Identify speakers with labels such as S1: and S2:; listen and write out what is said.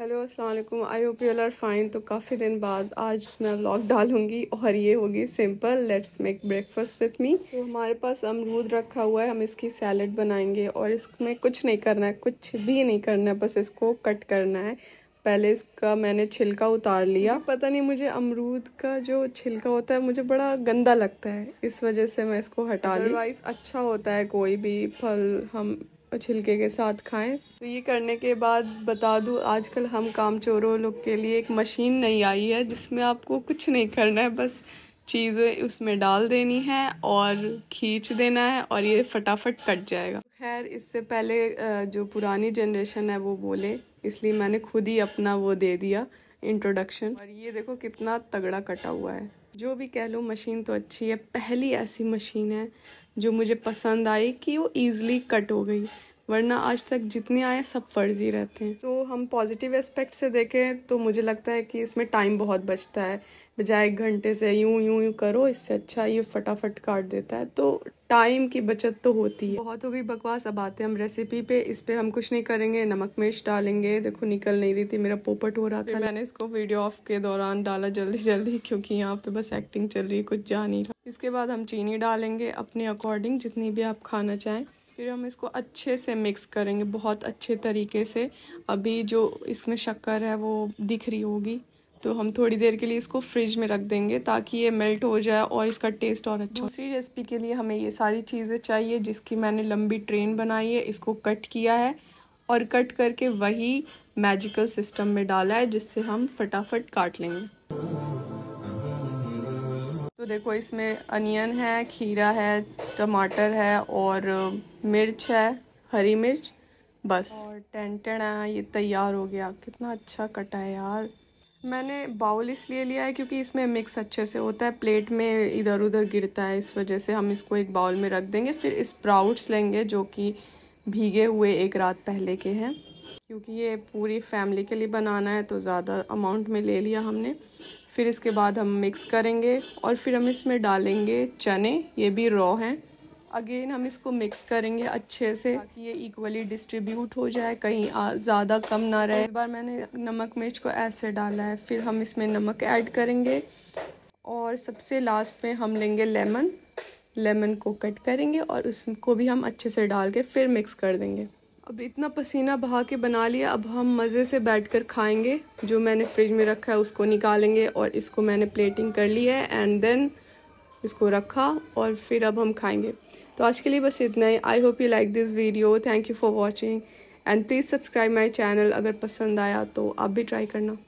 S1: hello अस्सलाम वालेकुम I hope you are fine तो काफ़ी दिन बाद आज मैं व्लॉग डालूंगी और ये होगी simple let's make breakfast with me तो हमारे पास अमरूद रखा हुआ है हम इसकी सैलड बनाएंगे और इसमें कुछ नहीं करना है कुछ भी नहीं करना है बस इसको कट करना है पहले इसका मैंने छिलका उतार लिया पता नहीं मुझे अमरूद का जो छिलका होता है मुझे बड़ा गंदा लगता है इस वजह से मैं इसको हटा ली अदरवाइज़ अच्छा होता है कोई भी फल हम और छिलके के साथ खाएं तो ये करने के बाद बता दूँ आजकल हम काम चोरों लोग के लिए एक मशीन नहीं आई है जिसमें आपको कुछ नहीं करना है बस चीज़ें उसमें डाल देनी है और खींच देना है और ये फटाफट कट जाएगा खैर इससे पहले जो पुरानी जनरेशन है वो बोले इसलिए मैंने खुद ही अपना वो दे दिया इंट्रोडक्शन और ये देखो कितना तगड़ा कटा हुआ है जो भी कह लो मशीन तो अच्छी है पहली ऐसी मशीन है जो मुझे पसंद आई कि वो ईज़िली कट हो गई वरना आज तक जितने आए सब फर्जी रहते हैं तो हम पॉजिटिव एस्पेक्ट से देखें तो मुझे लगता है कि इसमें टाइम बहुत बचता है बजाय एक घंटे से यूं यूं यूं करो इससे अच्छा ये फटाफट काट देता है तो टाइम की बचत तो होती है बहुत हो गई बकवास अब आते हैं हम रेसिपी पे इस पर हम कुछ नहीं करेंगे नमक मिर्च डालेंगे देखो निकल नहीं रही थी मेरा पोपट हो रहा था मैंने इसको वीडियो ऑफ के दौरान डाला जल्दी जल्दी क्योंकि यहाँ पे बस एक्टिंग चल रही है कुछ जा नहीं रहा इसके बाद हम चीनी डालेंगे अपने अकॉर्डिंग जितनी भी आप खाना चाहें फिर हम इसको अच्छे से मिक्स करेंगे बहुत अच्छे तरीके से अभी जो इसमें शक्कर है वो दिख रही होगी तो हम थोड़ी देर के लिए इसको फ्रिज में रख देंगे ताकि ये मेल्ट हो जाए और इसका टेस्ट और अच्छा दूसरी रेसिपी के लिए हमें ये सारी चीज़ें चाहिए जिसकी मैंने लंबी ट्रेन बनाई है इसको कट किया है और कट करके वही मैजिकल सिस्टम में डाला है जिससे हम फटाफट काट लेंगे तो देखो इसमें अनियन है खीरा है टमाटर है और मिर्च है हरी मिर्च बस और टेंटन है ये तैयार हो गया कितना अच्छा कटा है यार मैंने बाउल इसलिए लिया है क्योंकि इसमें मिक्स अच्छे से होता है प्लेट में इधर उधर गिरता है इस वजह से हम इसको एक बाउल में रख देंगे फिर स्प्राउट्स लेंगे जो कि भीगे हुए एक रात पहले के हैं क्योंकि ये पूरी फैमिली के लिए बनाना है तो ज़्यादा अमाउंट में ले लिया हमने फिर इसके बाद हम मिक्स करेंगे और फिर हम इसमें डालेंगे चने ये भी रॉ हैं अगेन हम इसको मिक्स करेंगे अच्छे से ताकि ये इक्वली डिस्ट्रीब्यूट हो जाए कहीं ज़्यादा कम ना रहे इस बार मैंने नमक मिर्च को ऐसे डाला है फिर हम इसमें नमक ऐड करेंगे और सबसे लास्ट में हम लेंगे लेमन लेमन को कट करेंगे और उसको भी हम अच्छे से डाल के फिर मिक्स कर देंगे अब इतना पसीना बहा के बना लिया अब हम मज़े से बैठ कर खाएँगे जो मैंने फ्रिज में रखा है उसको निकालेंगे और इसको मैंने प्लेटिंग कर ली है एंड देन इसको रखा और फिर अब हम खाएँगे तो आज के लिए बस इतना ही I hope you like this video thank you for watching and please subscribe my channel अगर पसंद आया तो आप भी ट्राई करना